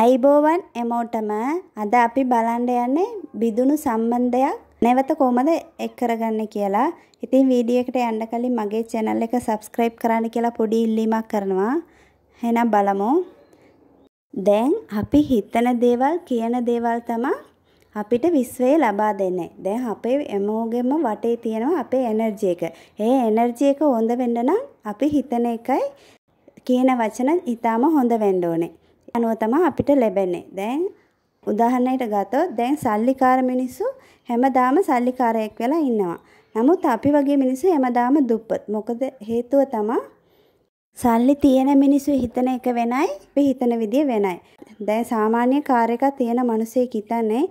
අයිබෝවන් එමෝටම අද අපි බලන්ඩ යන්නේ බිදුණු සම්බන්ධයක් නැවත කොහමද එක් කරගන්න කියලා. ඉතින් වීඩියෝ එකට යන්න කලින් මගේ channel එක subscribe කරන්න කියලා පොඩි ඉල්ලීමක් කරනවා. එහෙනම් බලමු. දැන් අපි හිතන දේවල් කියන දේවල් තමයි අපිට විශ්වයේ ලබා දෙන්නේ. දැන් අපේ හැමෝගෙම වටේ තියෙනවා අපේ එනර්ජි එක. ඒ එනර්ජි එක හොඳ වෙන්න නම් අපි හිතන එකයි කියන වචන ඊටාම හොඳ වෙන්න ඕනේ. අනුව තමයි අපිට ලැබෙන්නේ. දැන් උදාහරණයකට ගත්තොත් දැන් සල්ලිකාර මිනිස්සු හැමදාම සල්ලිකාරයෙක් වෙලා ඉන්නවා. නමුත් අපි වගේ මිනිස්සු හැමදාම දුප්පත්. මොකද හේතුව තමයි සල්ලි තියෙන මිනිස්සු හිතන එක වෙනයි, අපි හිතන විදිය වෙනයි. දැන් සාමාන්‍ය කාර් එකක් තියෙන මිනිසෙක් හිතන්නේ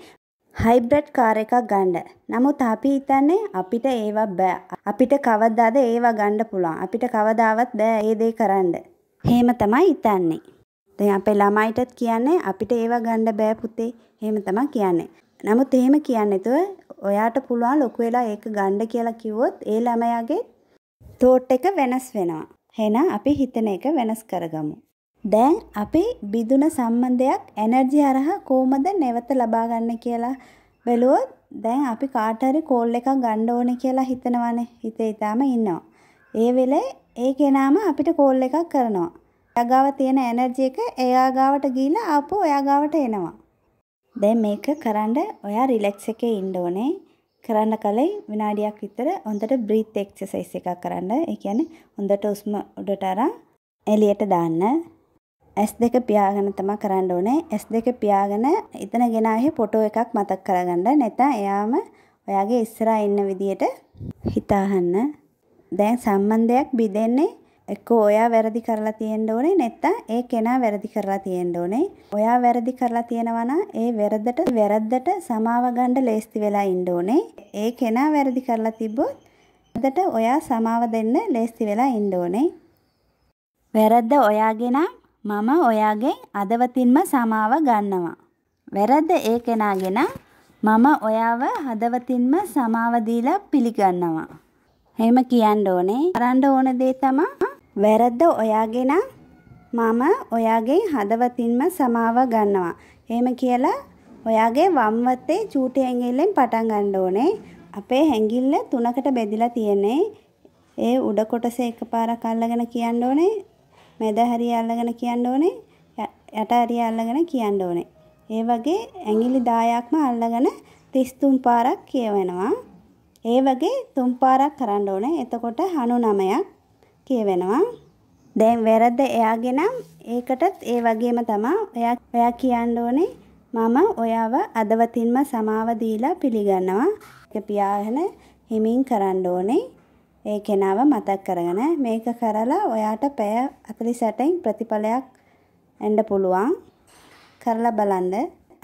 හයිබ්‍රිඩ් කාර් එකක් ගන්න. නමුත් අපි හිතන්නේ අපිට ඒවා බෑ. අපිට කවදාද ඒවා ගන්න පුළුවන්. අපිට කවදාවත් බෑ ඒ දේ කරන්න. එහෙම තමයි හිතන්නේ. දැන් අපේ ළමයිටත් කියන්නේ අපිට ඒවා ගන්න බෑ පුතේ. එහෙම තමයි කියන්නේ. නමුත් එහෙම කියන්නේ නැතුව ඔයාට පුළුවන් ලොකු වෙලා ඒක ගන්න කියලා කිව්වොත් ඒ ළමයාගේ thought එක වෙනස් වෙනවා. එහෙනම් අපි හිතන එක වෙනස් කරගමු. දැන් අපි බිදුන සම්බන්ධයක් එනර්ජි හරහා කොහොමද නැවත ලබා ගන්න කියලා බැලුවොත් දැන් අපි කාට හරි කෝල් එකක් ගන්න ඕනේ කියලා හිතනවනේ. හිතේ ඊටාම ඉන්නවා. ඒ වෙලේ ඒ කෙනාම අපිට කෝල් එකක් කරනවා. එයා ගාව තියෙන එනර්ජි එක එයා ගාවට ගිහිල්ලා ආපහු එයා ගාවට එනවා. දැන් මේක කරන්න ඔයා රිලැක්ස් එකේ ඉන්න ඕනේ. කරන්න කලින් විනාඩියක් විතර හොඳට බ්‍රීත් එක්සර්සයිස් එකක් කරන්න. ඒ කියන්නේ හොඳට හුස්ම උඩට අරන් එළියට දාන්න. S2 පියාගෙන තමයි කරන්න ඕනේ. S2 පියාගෙන එතන ගෙනාවේ ෆොටෝ එකක් මතක් කරගන්න. නැත්නම් එයාම ඔයාගේ ඉස්සරහා ඉන්න විදියට හිතාහන්න. දැන් සම්බන්ධයක් බිඳෙන්නේ එක්කෝ ඔයා වැරදි කරලා තියෙන්න ඕනේ නැත්නම් ඒ කෙනා වැරදි කරලා තියෙන්න ඕනේ. ඔයා වැරදි කරලා තියෙනවා නම් ඒ වැරද්දට වැරද්දට සමාව ගන්න ලේස්ති වෙලා ඉන්න ඕනේ. ඒ කෙනා වැරදි කරලා තිබ්බොත් වැරද්දට ඔයා සමාව දෙන්න ලේස්ති වෙලා ඉන්න ඕනේ. වැරද්ද ඔයාගේ නම් මම ඔයාගෙන් අදවතින්ම සමාව ගන්නවා. වැරද්ද ඒ කෙනාගේ නම් මම ඔයාව හදවතින්ම සමාව දීලා පිළිගන්නවා. එහෙම කියන්න ඕනේ. කරන්න ඕන දේ තමයි වැරද්ද ඔයාගෙන මම ඔයාගේ හදවතින්ම සමාව ගන්නවා. එහෙම කියලා ඔයාගේ වම් වත්තේ චූටි ඇඟිල්ලෙන් පටන් ගන්න ඕනේ. අපේ ඇඟිල්ල තුනකට බෙදිලා තියෙන්නේ. ඒ උඩ කොටස එකපාරක් අල්ලගෙන කියන්න ඕනේ. මැද හරිය අල්ලගෙන කියන්න ඕනේ. යට හරිය අල්ලගෙන කියන්න ඕනේ. ඒ වගේ ඇඟිලි 10ක්ම අල්ලගෙන 33 පාරක් කියවෙනවා. ඒ වගේ 3 පාරක් කරන්න ඕනේ. එතකොට 99ක් කියවෙනවා. දැන් වැරද්ද එයාගෙන ඒකටත් ඒ වගේම තමා ඔයා ඔයා කියන්න ඕනේ මම ඔයාව අදවතින්ම සමාව දීලා පිළිගන්නවා. ඒක පියාගෙන හිමින් කරන්න ඕනේ. ඒ කෙනාව මතක් කරගෙන මේක කරලා ඔයාට පැය 48න් ප්‍රතිඵලයක් එන්න පුළුවන්. කරලා බලන්න.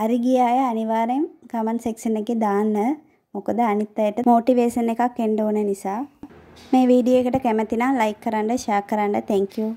අරි ගිය අය අනිවාර්යෙන් කමෙන්ට් සෙක්ෂන් එකේ දාන්න. මොකද අනිත් අයට මොටිවේෂන් එකක් එන්න ඕන නිසා. මේ වීඩියෝ එකට කැමති නම් ලයික් කරන්න, ෂෙයා කරන්න. Thank you.